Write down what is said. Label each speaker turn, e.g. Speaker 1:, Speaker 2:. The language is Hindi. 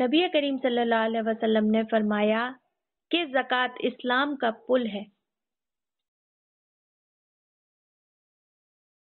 Speaker 1: नबी करीम सल्लल्लाहु अलैहि वसल्लम ने फरमाया कि ज़कात इस्लाम का पुल है